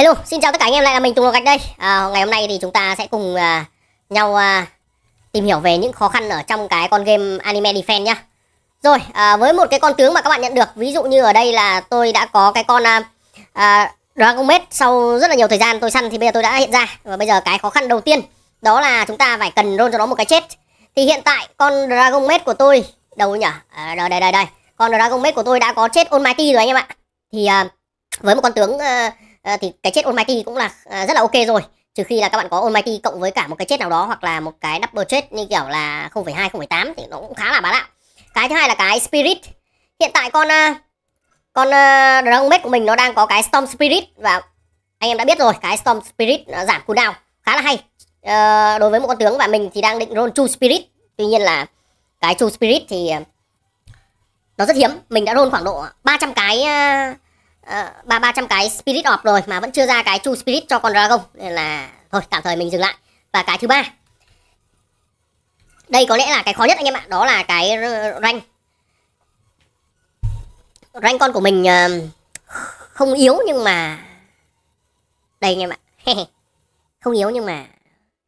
Hello, xin chào tất cả anh em, lại là mình Tùng Lô Gạch đây à, Ngày hôm nay thì chúng ta sẽ cùng à, nhau à, tìm hiểu về những khó khăn ở trong cái con game Anime Defense nhá Rồi, à, với một cái con tướng mà các bạn nhận được Ví dụ như ở đây là tôi đã có cái con à, à, Dragon Maid Sau rất là nhiều thời gian tôi săn thì bây giờ tôi đã hiện ra Và bây giờ cái khó khăn đầu tiên Đó là chúng ta phải cần roll cho nó một cái chết Thì hiện tại con Dragon Maid của tôi Đâu nhỉ? À, đây, đây, đây, đây Con Dragon Maid của tôi đã có chết Almighty rồi anh em ạ Thì à, với một con tướng... À, Ờ, thì cái chết Almighty cũng là ờ, rất là ok rồi trừ khi là các bạn có Almighty cộng với cả một cái chết nào đó hoặc là một cái double chết như kiểu là 0.2 0.8 thì nó cũng khá là bá đạo cái thứ hai là cái spirit hiện tại con ờ, con uh, Dragon của mình nó đang có cái Storm Spirit và anh em đã biết rồi cái Storm Spirit nó giảm cooldown khá là hay đối với một con tướng và mình thì đang định roll True Spirit tuy nhiên là cái True Spirit thì nó rất hiếm mình đã roll khoảng độ 300 cái uh, Ờ, ba ba trăm cái spirit orb rồi mà vẫn chưa ra cái chu spirit cho con dragon nên là thôi tạm thời mình dừng lại và cái thứ ba đây có lẽ là cái khó nhất anh em ạ đó là cái rank rank con của mình uh, không yếu nhưng mà đây anh em ạ không yếu nhưng mà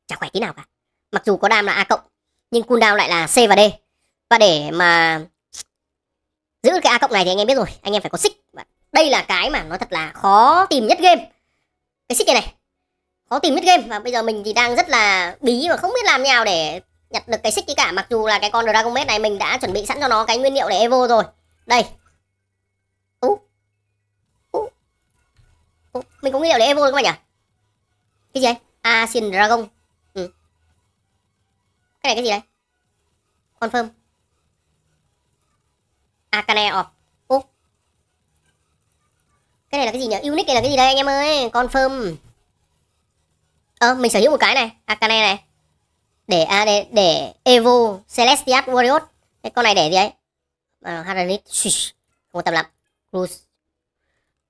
chả khỏe tí nào cả mặc dù có đam là a cộng nhưng cooldown lại là c và d và để mà giữ cái a cộng này thì anh em biết rồi anh em phải có xích đây là cái mà nó thật là khó tìm nhất game cái xích này này khó tìm nhất game và bây giờ mình thì đang rất là bí và không biết làm nào để nhặt được cái xích đi cả mặc dù là cái con dragon maid này mình đã chuẩn bị sẵn cho nó cái nguyên liệu để evo rồi đây ú ú ú mình có nguyên liệu để evo được không nhỉ cái gì đấy à xin dragon ừ. cái này cái gì đấy confirm akane off cái này là cái gì nhỉ? Unique này là cái gì đây anh em ơi? Confirm. Ờ, à, mình sở hữu một cái này. Arcane này. Để, à, để, để Evo Celestial Warrior. Cái con này để gì ấy? À, ờ, Haranit. Không tầm lắm. Cruz.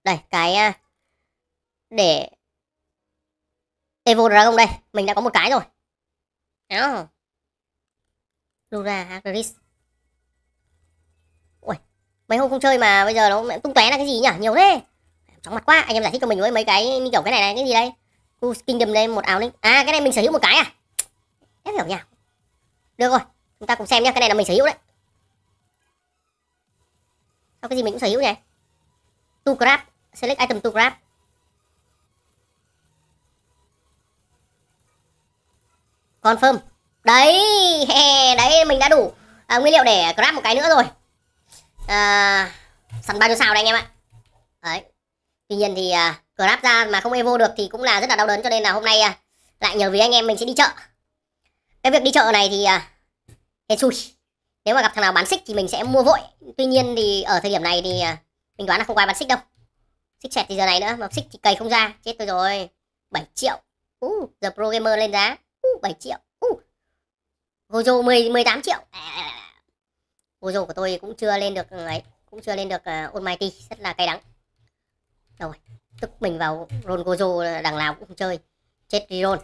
Đây, cái... À, để... Evo Dragon đây. Mình đã có một cái rồi. Đó. Lura Acris. Ui, mấy hôm không chơi mà bây giờ nó tung tóe là cái gì nhỉ? Nhiều thế chóng mặt quá anh em giải thích cho mình với mấy cái như kiểu cái này này cái gì đây uh, kingdom đây một áo đấy à cái này mình sở hữu một cái à em hiểu nhỉ được rồi chúng ta cùng xem nhá cái này là mình sở hữu đấy sau cái gì mình cũng sở hữu nhỉ to grab select item to grab confirm đấy đấy mình đã đủ à, nguyên liệu để grab một cái nữa rồi à, sẵn bao nhiêu sao đây anh em ạ đấy tuy nhiên thì uh, grab ra mà không evo được thì cũng là rất là đau đớn cho nên là hôm nay à, lại nhờ vì anh em mình sẽ đi chợ cái việc đi chợ này thì uh, hên xui nếu mà gặp thằng nào bán xích thì mình sẽ mua vội tuy nhiên thì ở thời điểm này thì mình đoán là không có ai bán xích đâu xích chẹt thì giờ này nữa mà xích thì cày không ra chết tôi rồi 7 triệu uh, giờ pro gamer lên giá uh, 7 triệu uh. gojo 10 18 triệu gojo của tôi cũng chưa lên được ừ, ấy cũng chưa lên được uh, almighty rất là cay đắng rồi tức mình vào ron gozo đằng nào cũng chơi chết đi ron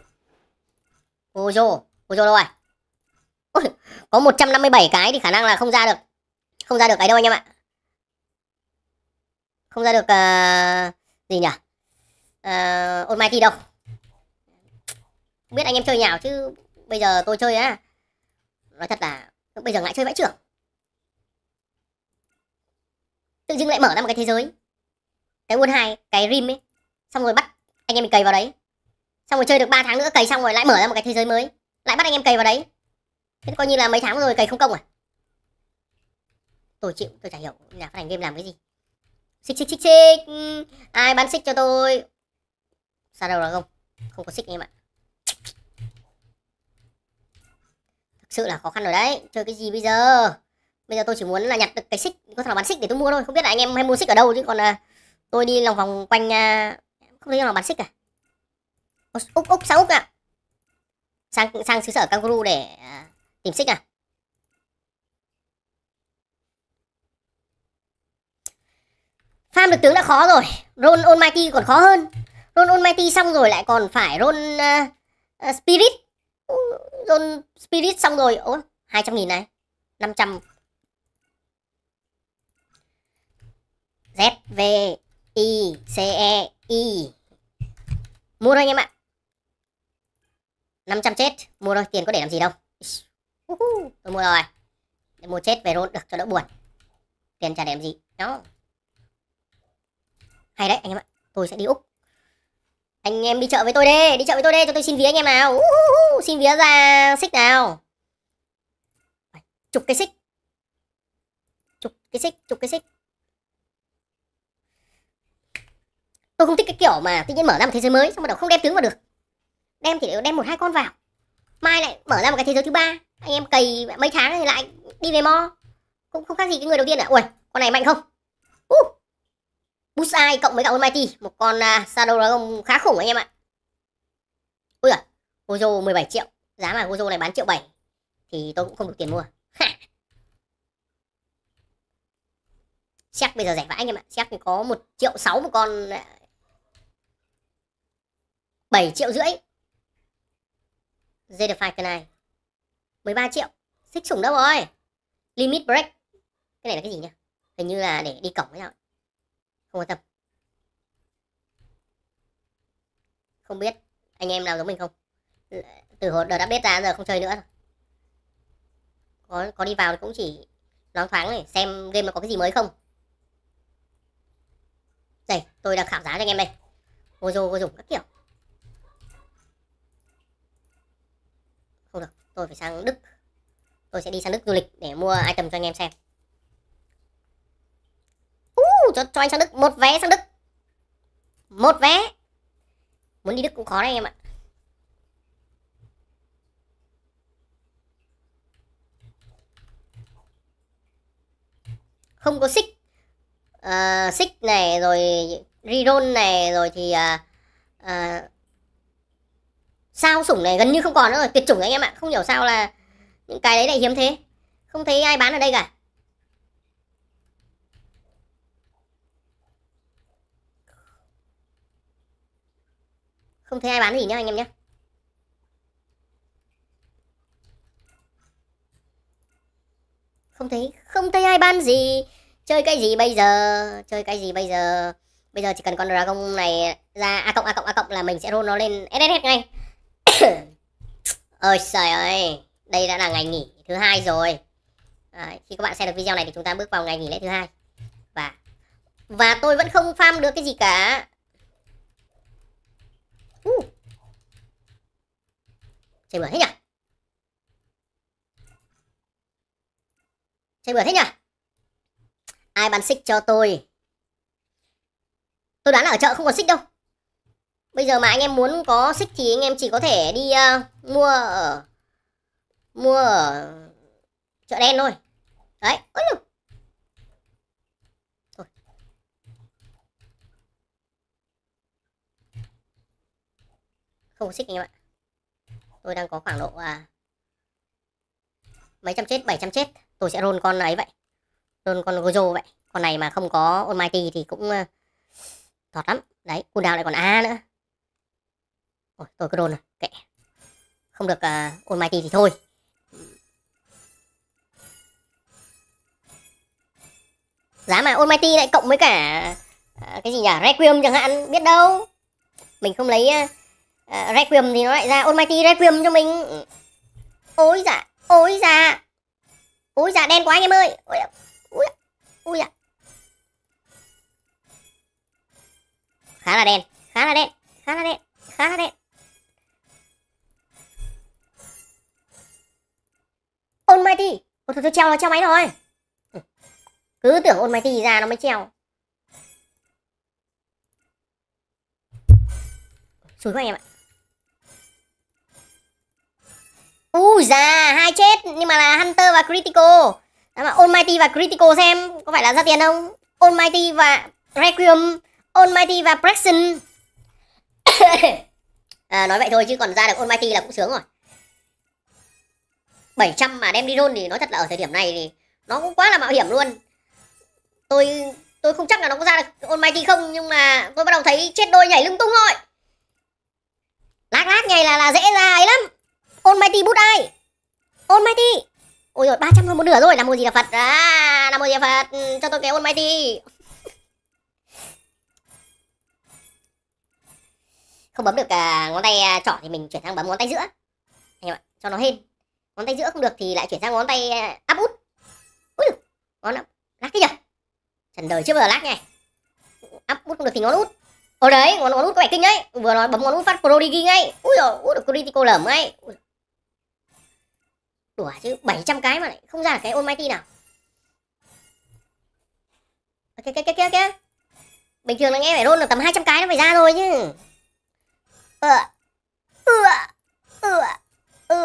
gozo gozo đâu rồi Ôi, có 157 cái thì khả năng là không ra được không ra được cái đâu anh em ạ không ra được uh, gì nhỉ uh, Almighty đâu không biết anh em chơi nhào chứ bây giờ tôi chơi á nói thật là bây giờ ngại chơi vãi trưởng tự dưng lại mở ra một cái thế giới cái World 2 cái rim ấy xong rồi bắt anh em mình cày vào đấy xong rồi chơi được 3 tháng nữa cày xong rồi lại mở ra một cái thế giới mới lại bắt anh em cày vào đấy thế coi như là mấy tháng rồi cày không công à tôi chịu tôi chả hiểu nhà phát hành game làm cái gì xích xích xích xích ai bán xích cho tôi sao đâu là không không có xích em ạ thực sự là khó khăn rồi đấy chơi cái gì bây giờ bây giờ tôi chỉ muốn là nhặt được cái xích có thằng bán xích để tôi mua thôi không biết là anh em hay mua xích ở đâu chứ còn là tôi đi lòng vòng quanh à, không thấy nào bán xích à úc úc sang úc ạ sang sang xứ sở kangaroo để à, tìm xích à farm được tướng đã khó rồi ron mighty còn khó hơn ron mighty xong rồi lại còn phải ron uh, à, uh, spirit ron spirit xong rồi ôi hai trăm nghìn này 500 ZV i c e i mua thôi anh em ạ 500 chết mua thôi tiền có để làm gì đâu tôi mua rồi để mua chết về rôn được cho đỡ buồn tiền trả để làm gì đó hay đấy anh em ạ tôi sẽ đi úc anh em đi chợ với tôi đi đi chợ với tôi đi cho tôi xin vía anh em nào Uhuhu, xin vía ra xích nào chục cái xích chục cái xích chục cái xích tôi không thích cái kiểu mà tự nhiên mở ra một thế giới mới xong bắt đầu không đem tướng vào được đem thì đem một hai con vào mai lại mở ra một cái thế giới thứ ba anh em cày mấy tháng thì lại đi về mo cũng không khác gì cái người đầu tiên ạ ui con này mạnh không uh. Busai cộng với cả Almighty một con uh, Shadow Dragon khá khủng anh em ạ ui à Gozo bảy triệu giá mà Gozo này bán triệu bảy thì tôi cũng không được tiền mua Chắc bây giờ rẻ vãi anh em ạ Chắc có 1 triệu 6 một con à, 7 triệu rưỡi Zedify cái này 13 triệu Xích sủng đâu rồi Limit break Cái này là cái gì nhỉ Hình như là để đi cổng hay sao Không quan tâm Không biết Anh em nào giống mình không Từ hồi đợt biết ra giờ không chơi nữa Có, có đi vào cũng chỉ Loáng thoáng này Xem game nó có cái gì mới không Đây tôi đang khảo giá cho anh em đây Gojo Gojo các kiểu tôi phải sang Đức tôi sẽ đi sang Đức du lịch để mua item cho anh em xem uh, cho, cho anh sang Đức một vé sang Đức một vé muốn đi Đức cũng khó đấy em ạ không có xích uh, này rồi reroll này rồi thì uh, uh, sao sủng này gần như không còn nữa rồi tuyệt chủng anh em ạ không hiểu sao là những cái đấy lại hiếm thế không thấy ai bán ở đây cả không thấy ai bán gì nhá anh em nhé không thấy không thấy ai bán gì chơi cái gì bây giờ chơi cái gì bây giờ bây giờ chỉ cần con dragon này ra a à cộng a à cộng a à cộng là mình sẽ roll nó lên ss ngay ơi trời ơi đây đã là ngày nghỉ thứ hai rồi à, khi các bạn xem được video này thì chúng ta bước vào ngày nghỉ lễ thứ hai và và tôi vẫn không farm được cái gì cả uh. chơi bừa thế nhỉ chơi bừa thế nhỉ ai bán xích cho tôi tôi đoán là ở chợ không còn xích đâu Bây giờ mà anh em muốn có xích thì anh em chỉ có thể đi uh, mua ở mua ở chợ đen thôi. Đấy. Ôi lục. Không có xích anh em ạ. Tôi đang có khoảng độ à, mấy trăm chết, 700 chết. Tôi sẽ roll con ấy vậy. Roll con Gojo vậy. Con này mà không có Almighty thì cũng uh, ờ, thọt lắm. Đấy, cooldown lại còn A nữa. Ôi, tôi cứ đôn này, kệ. Không được uh, ôn thì thôi. Giá mà ôn lại cộng với cả uh, cái gì nhỉ? Requiem chẳng hạn, biết đâu. Mình không lấy uh, Requiem thì nó lại ra ôn Requiem cho mình. Ôi dạ, ôi dạ. Ôi dạ đen quá anh em ơi. Ôi dạ. Ôi dạ. Ôi dạ. Khá là đen, khá là đen, khá là đen. tôi treo nó treo máy thôi cứ tưởng ôn máy tì ra nó mới treo Xúi quá em ạ Ui già hai chết Nhưng mà là Hunter và Critical mà mà mighty và Critical xem Có phải là ra tiền không mighty và Requiem mighty và Braxton à, Nói vậy thôi chứ còn ra được mighty là cũng sướng rồi 700 mà đem đi roll thì nói thật là ở thời điểm này thì nó cũng quá là mạo hiểm luôn tôi tôi không chắc là nó có ra được almighty không nhưng mà tôi bắt đầu thấy chết đôi nhảy lưng tung thôi lát lát nhảy là là dễ ra ấy lắm almighty bút ai almighty ôi rồi 300 hơn một nửa rồi làm một gì là phật à làm một gì là phật ừ, cho tôi cái almighty không bấm được uh, ngón tay uh, trỏ thì mình chuyển sang bấm ngón tay giữa anh em ạ cho nó hên ngón tay giữa không được thì lại chuyển sang ngón tay ờ, áp út ui ngón áp lắc thế nhở trần đời chưa bao giờ lắc này áp út không được thì ngón út Ồ đấy, ngón ngón út có vẻ kinh đấy. Vừa nói bấm ngón út phát Prodigy ngay. Úi rồi, út được critical lởm ngay. Ui. Đùa chứ 700 cái mà lại không ra cái Almighty nào. Kìa kìa kìa kìa kìa. Bình thường là nghe phải roll được tầm 200 cái nó phải ra rồi chứ. Ừ. Ừ. Ừ. Ừ.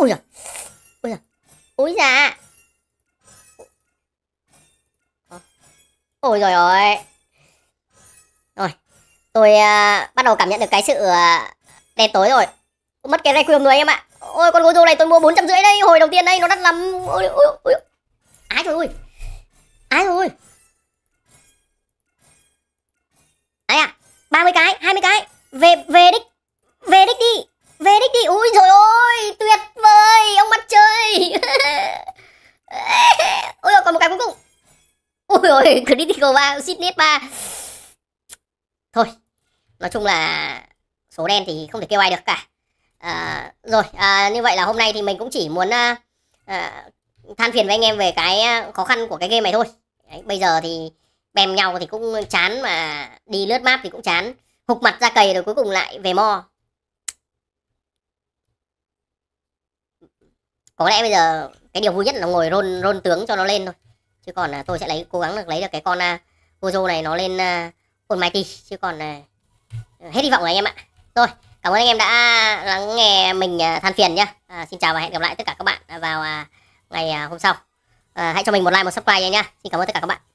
Ôi giời Ôi giời Ôi dạ Ôi giời ơi Rồi Tôi uh, bắt đầu cảm nhận được cái sự uh, đen tối rồi Mất cái Requiem rồi anh em ạ Ôi con Gojo này tôi mua rưỡi đây Hồi đầu tiên đây nó đắt lắm Ôi ôi ôi Ái rồi ôi Ái rồi ôi Ấy à 30 cái 20 cái Về về đích Về đích đi về đích đi Ui rồi ôi Tuyệt vời Ông mặt trời Ôi còn một cái cuối cùng Ôi ôi Critical 3 Sidney 3 Thôi Nói chung là Số đen thì không thể kêu ai được cả à, Rồi à, Như vậy là hôm nay thì mình cũng chỉ muốn à, à Than phiền với anh em về cái à, khó khăn của cái game này thôi Đấy, Bây giờ thì bèm nhau thì cũng chán mà đi lướt map thì cũng chán hục mặt ra cầy rồi cuối cùng lại về mo có lẽ bây giờ cái điều vui nhất là ngồi rôn rôn tướng cho nó lên thôi chứ còn là tôi sẽ lấy cố gắng được lấy được cái con uh, Gojo này nó lên uh, Almighty chứ còn uh, hết hy vọng rồi anh em ạ rồi cảm ơn anh em đã lắng nghe mình uh, than phiền nhá à, xin chào và hẹn gặp lại tất cả các bạn vào uh, ngày uh, hôm sau à, hãy cho mình một like một subscribe nhé nhá xin cảm ơn tất cả các bạn